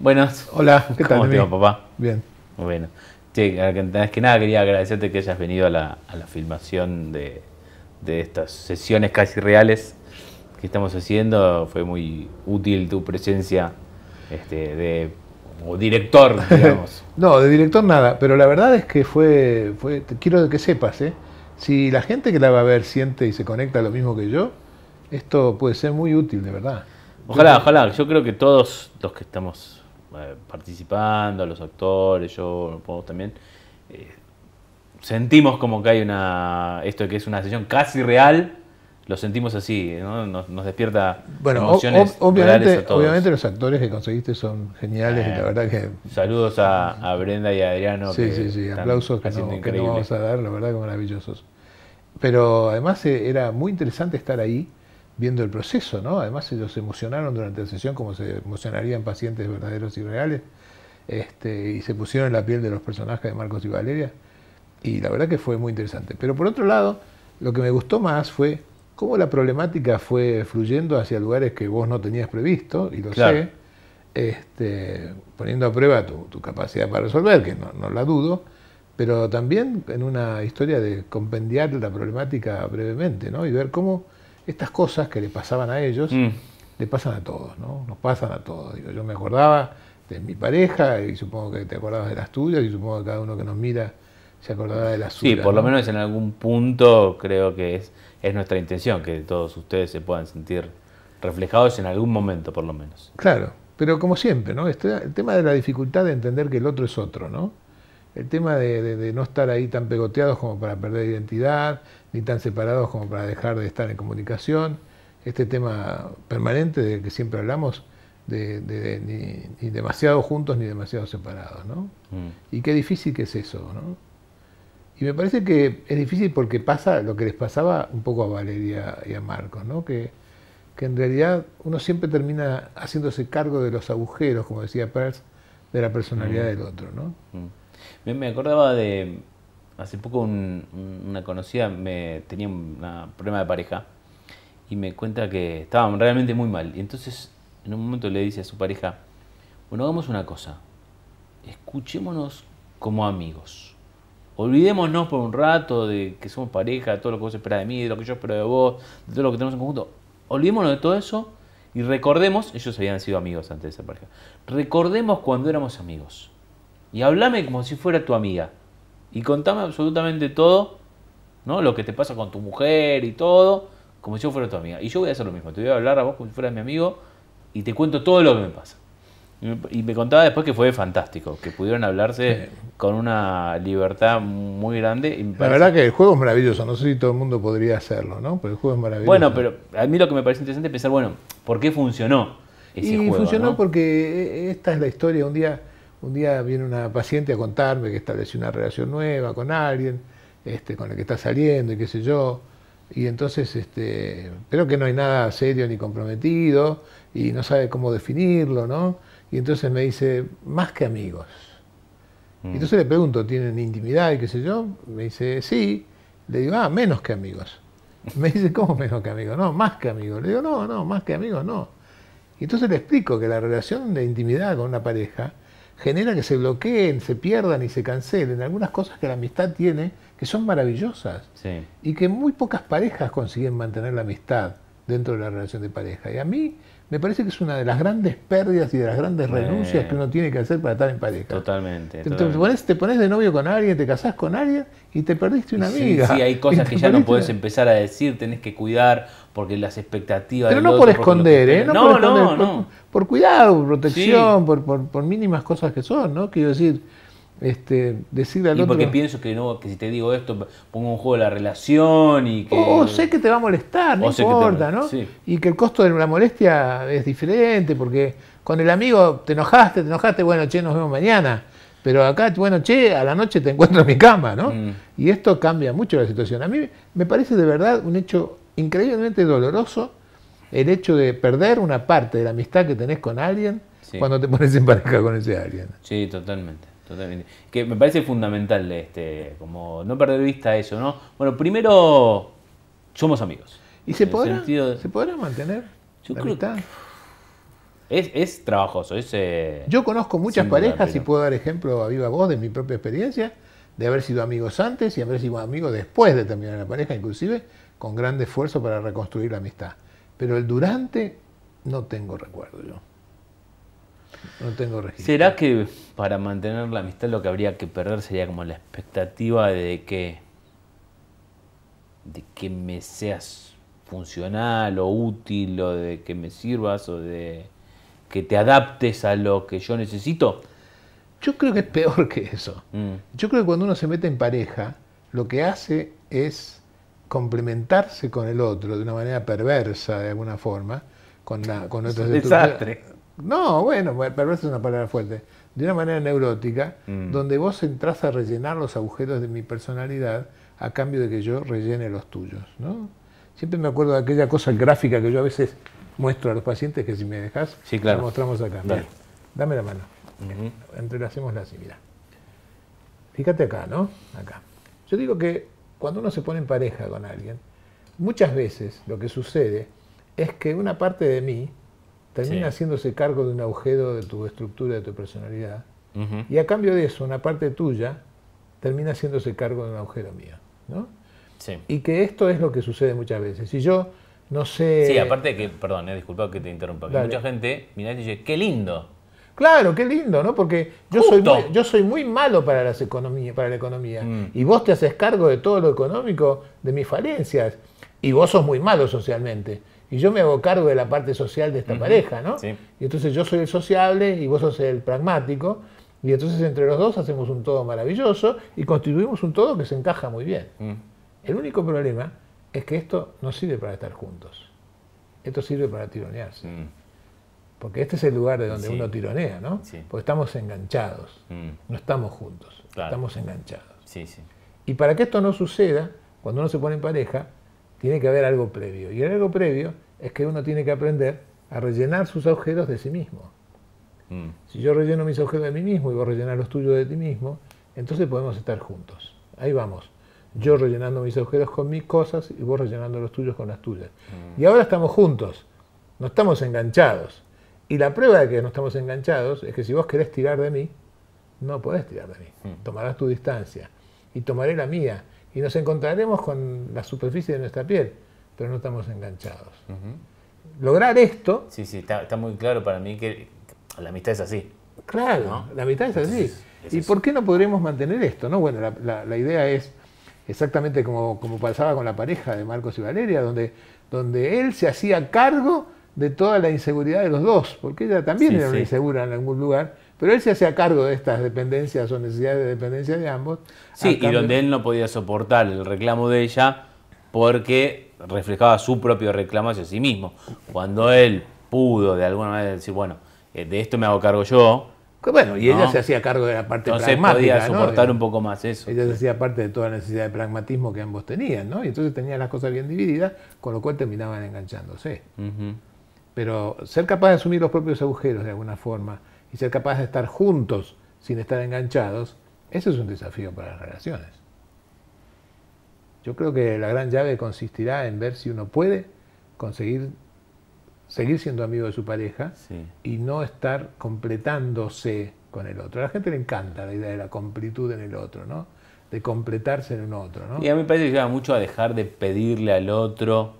Buenas. Hola, ¿qué tal? ¿Cómo estás, papá? Bien. Muy bueno. Che, antes que nada quería agradecerte que hayas venido a la, filmación de, estas sesiones casi reales que estamos haciendo. Fue muy útil tu presencia este, de director, digamos. no, de director nada, pero la verdad es que fue, fue quiero que sepas, ¿eh? si la gente que la va a ver siente y se conecta lo mismo que yo, esto puede ser muy útil, de verdad. Ojalá, ojalá. Yo creo que todos los que estamos eh, participando, los actores, yo vos también, eh, sentimos como que hay una, esto que es una sesión casi real, lo sentimos así, nos, despierta bueno, emociones obviamente, obviamente los actores que conseguiste son geniales la eh, verdad que... Saludos a, Brenda y a Adriano. Sí, sí, sí, aplausos que, no, vamos a dar, la verdad que maravillosos. Pero además era muy interesante estar ahí viendo el proceso, ¿no? Además ellos se emocionaron durante la sesión como se emocionarían pacientes verdaderos y reales, este, y se pusieron en la piel de los personajes de Marcos y Valeria, y la verdad que fue muy interesante. Pero por otro lado, lo que me gustó más fue cómo la problemática fue fluyendo hacia lugares que vos no tenías previsto, y lo sé, este, poniendo a prueba tu, capacidad para resolver, que no, no la dudo, pero también en una historia de compendiar la problemática brevemente, ¿no? Y ver cómo estas cosas que le pasaban a ellos, mm. le pasan a todos, ¿no? Nos pasan a todos. yo me acordaba de mi pareja y supongo que te acordabas de las tuyas y supongo que cada uno que nos mira se acordará de las suyas. Sí, por lo menos en algún punto creo que es, es nuestra intención que todos ustedes se puedan sentir reflejados en algún momento, por lo menos. Claro, pero como siempre, ¿no? Este, el tema de la dificultad de entender que el otro es otro, ¿no? el tema de, no estar ahí tan pegoteados como para perder identidad, ni tan separados como para dejar de estar en comunicación, este tema permanente del que siempre hablamos, de, ni, demasiado juntos ni demasiado separados, ¿no? Mm. Y qué difícil que es eso, ¿no? Y me parece que es difícil porque pasa lo que les pasaba un poco a Valeria y a Marco, ¿no? Que, en realidad uno siempre termina haciéndose cargo de los agujeros, como decía Peirce, de la personalidad mm. del otro, ¿no? Mm. Me, acordaba de. Hace poco una conocida me tenía un problema de pareja y me cuenta que estaban realmente muy mal. Y entonces, en un momento le dice a su pareja: Bueno, hagamos una cosa. Escuchémonos como amigos. Olvidémonos por un rato de que somos pareja, de todo lo que vos esperás de mí, de lo que yo espero de vos, de todo lo que tenemos en conjunto. Olvidémonos de todo eso y recordemos, ellos habían sido amigos antes de esa pareja, recordemos cuando éramos amigos y hablame como si fuera tu amiga. Y contame absolutamente todo, ¿no? Lo que te pasa con tu mujer y todo, como si yo fuera tu amiga. Y yo voy a hacer lo mismo, te voy a hablar a vos como si fueras mi amigo y te cuento todo lo que me pasa. Y me contaba después que fue fantástico, que pudieron hablarse con una libertad muy grande. la verdad que el juego es maravilloso, no sé si todo el mundo podría hacerlo, ¿no? Pero el juego es maravilloso. Bueno, pero a mí lo que me parece interesante es pensar, bueno, ¿por qué funcionó ese y Funcionó porque e, esta es la historia, un día un día viene una paciente a contarme que estableció una relación nueva con alguien, este, con el que está saliendo y qué sé yo. Y entonces, este, pero que no hay nada serio ni comprometido y no sabe cómo definirlo, ¿no? Y entonces me dice, más que amigos. Y mm. entonces le pregunto, ¿tienen intimidad y qué sé yo? Me dice, sí. Le digo, ah, menos que amigos. Me dice, ¿cómo menos que amigos? No, más que amigos. Le digo, no, no, más que amigos, no. Y entonces le explico que la relación de intimidad con una pareja genera que se bloqueen, se pierdan y se cancelen algunas cosas que la amistad tiene que son maravillosas y que muy pocas parejas consiguen mantener la amistad dentro de la relación de pareja. Y a mí me parece que es una de las grandes pérdidas y de las grandes renuncias que uno tiene que hacer para estar en pareja. Totalmente. Te, pones, de novio con alguien, te casás con alguien y te perdiste una sí, amiga. Sí, hay cosas que ya no puedes empezar a decir, tenés que cuidar porque las expectativas... Pero no, por esconder, ¿eh? no, no por esconder, No, no, por, cuidado, protección, por, por mínimas cosas que son, ¿no? Quiero decir este, decirle y porque pienso que no, que si te digo esto, pongo un juego la relación y que. O, sé que te va a molestar, no importa, ¿no? Y que el costo de la molestia es diferente, porque con el amigo te enojaste, te enojaste, bueno, che, nos vemos mañana. Pero acá, bueno, che, a la noche te encuentro en mi cama, ¿no? Mm. Y esto cambia mucho la situación. A mí me parece de verdad un hecho increíblemente doloroso el hecho de perder una parte de la amistad que tenés con alguien cuando te pones en pareja con ese alguien. Sí, totalmente. Que me parece fundamental, este, como no perder vista eso, ¿no? Bueno, primero, somos amigos. ¿Y se podrá, se podrá mantener? Yo es, trabajoso. Eh, yo conozco muchas parejas y puedo dar ejemplo a viva voz de mi propia experiencia, de haber sido amigos antes y haber sido amigos después de terminar la pareja, inclusive con gran esfuerzo para reconstruir la amistad. Pero el durante no tengo recuerdo yo. No tengo registro. ¿Será que para mantener la amistad lo que habría que perder sería como la expectativa de que de que me seas funcional o útil o de que me sirvas o de que te adaptes a lo que yo necesito? Yo creo que es peor que eso. Mm. Yo creo que cuando uno se mete en pareja, lo que hace es complementarse con el otro de una manera perversa, de alguna forma, con, la, con desastre no, bueno, perverso es una palabra fuerte. De una manera neurótica, mm. donde vos entras a rellenar los agujeros de mi personalidad a cambio de que yo rellene los tuyos, ¿no? Siempre me acuerdo de aquella cosa gráfica que yo a veces muestro a los pacientes, que si me dejas, sí, mostramos acá. Dame la mano. Uh Entrelacémosla así, mira. Fíjate acá, ¿no? Acá. Yo digo que cuando uno se pone en pareja con alguien, muchas veces lo que sucede es que una parte de mí termina haciéndose cargo de un agujero de tu estructura, de tu personalidad, y a cambio de eso, una parte tuya termina haciéndose cargo de un agujero mío. Sí. Y que esto es lo que sucede muchas veces. Si yo no sé... Sí, aparte de que, perdón, eh, disculpa que te interrumpa, que mucha gente mira y dice, qué lindo. Claro, qué lindo, ¿no? Porque yo soy, muy, yo soy muy malo para, las economía, para la economía. Mm. Y vos te haces cargo de todo lo económico, de mis falencias. Y vos sos muy malo socialmente. Y yo me hago cargo de la parte social de esta pareja, ¿no? Sí. Y entonces yo soy el sociable y vos sos el pragmático. Y entonces entre los dos hacemos un todo maravilloso y constituimos un todo que se encaja muy bien. Mm. El único problema es que esto no sirve para estar juntos. Esto sirve para tironearse. Mm. Porque este es el lugar de donde uno tironea, ¿no? Sí. Porque estamos enganchados, mm. no estamos juntos, estamos enganchados. Sí, sí. Y para que esto no suceda, cuando uno se pone en pareja, tiene que haber algo previo. Y el algo previo es que uno tiene que aprender a rellenar sus agujeros de sí mismo. Mm. Si yo relleno mis agujeros de mí mismo y vos rellenar los tuyos de ti mismo, entonces podemos estar juntos. Ahí vamos. Yo rellenando mis agujeros con mis cosas y vos rellenando los tuyos con las tuyas. Mm. Y ahora estamos juntos, no estamos enganchados. Y la prueba de que no estamos enganchados es que si vos querés tirar de mí, no podés tirar de mí. Mm. Tomarás tu distancia y tomaré la mía y nos encontraremos con la superficie de nuestra piel, pero no estamos enganchados. Lograr esto... Sí, sí, está, muy claro para mí que la amistad es así. Claro, la amistad es así. ¿Y por qué no podremos mantener esto? No? Bueno, la, idea es exactamente como, pasaba con la pareja de Marcos y Valeria, donde, donde él se hacía cargo de toda la inseguridad de los dos, porque ella también era insegura en algún lugar, pero él se hacía cargo de estas dependencias o necesidades de dependencia de ambos. Sí, y donde él no podía soportar el reclamo de ella porque reflejaba su propio reclamo hacia sí mismo. Cuando él pudo de alguna manera decir, bueno, eh, de esto me hago cargo yo. bueno, y ella se hacía cargo de la parte pragmática. Entonces podía soportar un poco más eso. Ella se hacía parte de toda la necesidad de pragmatismo que ambos tenían, ¿no? Y entonces tenían las cosas bien divididas, con lo cual terminaban enganchándose. Pero ser capaz de asumir los propios agujeros de alguna forma, y ser capaz de estar juntos sin estar enganchados, eso es un desafío para las relaciones. Yo creo que la gran llave consistirá en ver si uno puede conseguir seguir siendo amigo de su pareja y no estar completándose con el otro. A la gente le encanta la idea de la completud en el otro, ¿no? De completarse en un otro, ¿no? Y a mí me parece que lleva mucho a dejar de pedirle al otro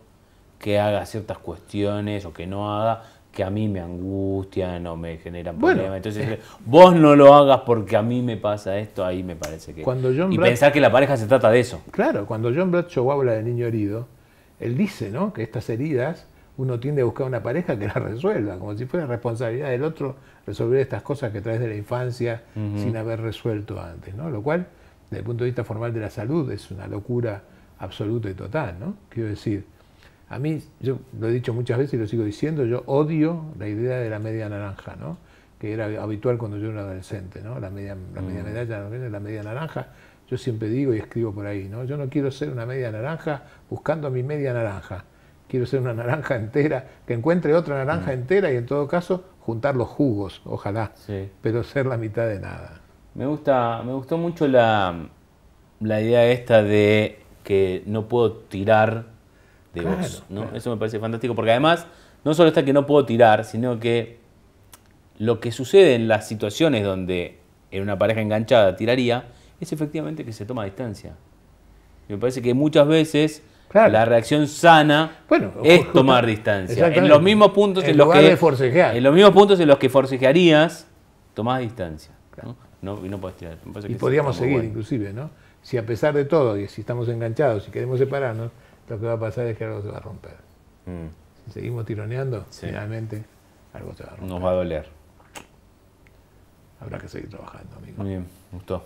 que haga ciertas cuestiones o que no haga, que a mí me angustian o me generan problemas. Entonces, vos no lo hagas porque a mí me pasa esto, ahí me parece que... y pensar que la pareja se trata de eso. Claro, cuando John Bradshaw habla de niño herido, él dice ¿no? que estas heridas uno tiende a buscar una pareja que las resuelva, como si fuera responsabilidad del otro resolver estas cosas que traes de la infancia sin haber resuelto antes, ¿no? Lo cual, desde el punto de vista formal de la salud, es una locura absoluta y total, ¿no? Quiero decir, a mí, yo lo he dicho muchas veces y lo sigo diciendo, yo odio la idea de la media naranja, ¿no? que era habitual cuando yo era adolescente, ¿no? la, media, la media mm. la media naranja. Yo siempre digo y escribo por ahí, ¿no? yo no quiero ser una media naranja buscando mi media naranja. Quiero ser una naranja entera, que encuentre otra naranja mm. entera y en todo caso juntar los jugos, ojalá, pero ser la mitad de nada. Me, gusta, me gustó mucho la, la idea esta de que no puedo tirar de ¿no? Eso me parece fantástico, porque además no solo está que no puedo tirar, sino que lo que sucede en las situaciones donde en una pareja enganchada tiraría es efectivamente que se toma distancia. Me parece que muchas veces la reacción sana bueno, es tomar distancia. En los mismos puntos en, los que en los mismos puntos en los que forcejearías tomás distancia. ¿no? y no podés tirar. y podríamos seguir inclusive, ¿no? Si a pesar de todo y si estamos enganchados y queremos separarnos, lo que va a pasar es que algo se va a romper. Si mm. seguimos tironeando, finalmente algo se va a romper. Nos va a doler. Habrá que seguir trabajando, amigo. Muy bien, gustó.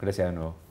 Gracias de nuevo.